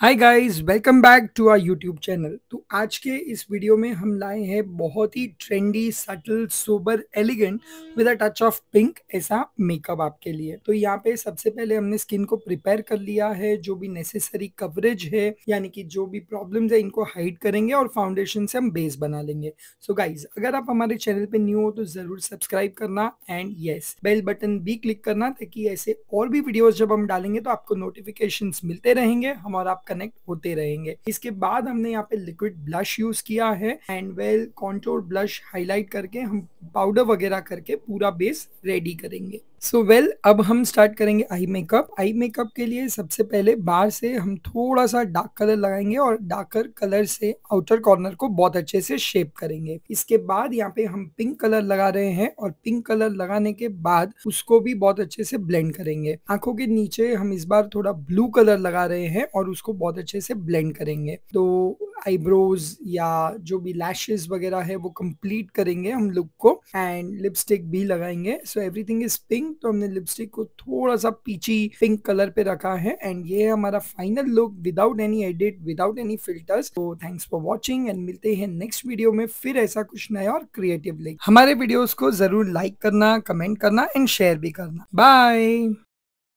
hi guys welcome back to our YouTube channel तो आज के इस वीडियो में हम लाए हैं बहुत ही trendy subtle sober elegant with a touch of pink ऐसा मेकअप आपके लिए तो यहाँ पे सबसे पहले हमने स्किन को प्रिपेयर कर लिया है जो भी नेसेसरी कवरेज है यानी कि जो भी प्रॉब्लम्स है इनको हाइड करेंगे और फाउंडेशन से हम बेस बना लेंगे सो so गाइज अगर आप हमारे चैनल पर न्यू हो तो जरूर सब्सक्राइब करना एंड येस बेल बटन भी क्लिक करना ताकि ऐसे और भी वीडियोज जब हम डालेंगे तो आपको नोटिफिकेशन मिलते रहेंगे हम और आप कनेक्ट होते रहेंगे इसके बाद हमने यहाँ पे लिक्विड ब्लश यूज किया है and well contour blush highlight करके हम पाउडर वगैरह करके पूरा बेस रेडी करेंगे सो so वेल well, अब हम स्टार्ट करेंगे आई मेकअप आई मेकअप के लिए सबसे पहले बाहर से हम थोड़ा सा डार्क कलर लगाएंगे और डार्कर कलर से आउटर कॉर्नर को बहुत अच्छे से शेप करेंगे इसके बाद यहाँ पे हम पिंक कलर लगा रहे हैं और पिंक कलर लगाने के बाद उसको भी बहुत अच्छे से ब्लेंड करेंगे आंखों के नीचे हम इस बार थोड़ा ब्लू कलर लगा रहे हैं और उसको बहुत अच्छे से ब्लेंड करेंगे तो आईब्रोज या जो भी लैशेज वगैरह है वो कंप्लीट करेंगे हम लुक को एंड लिपस्टिक भी लगाएंगे सो एवरीथिंग इज पिंक तो हमने लिपस्टिक को थोड़ा सा पीची पिंक कलर पे रखा है एंड ये है हमारा final look without any edit without any filters तो थैंक्स फॉर वॉचिंग एंड मिलते हैं नेक्स्ट वीडियो में फिर ऐसा कुछ नया और क्रिएटिव लेक हमारे वीडियोज को जरूर लाइक करना कमेंट करना एंड शेयर भी करना बाय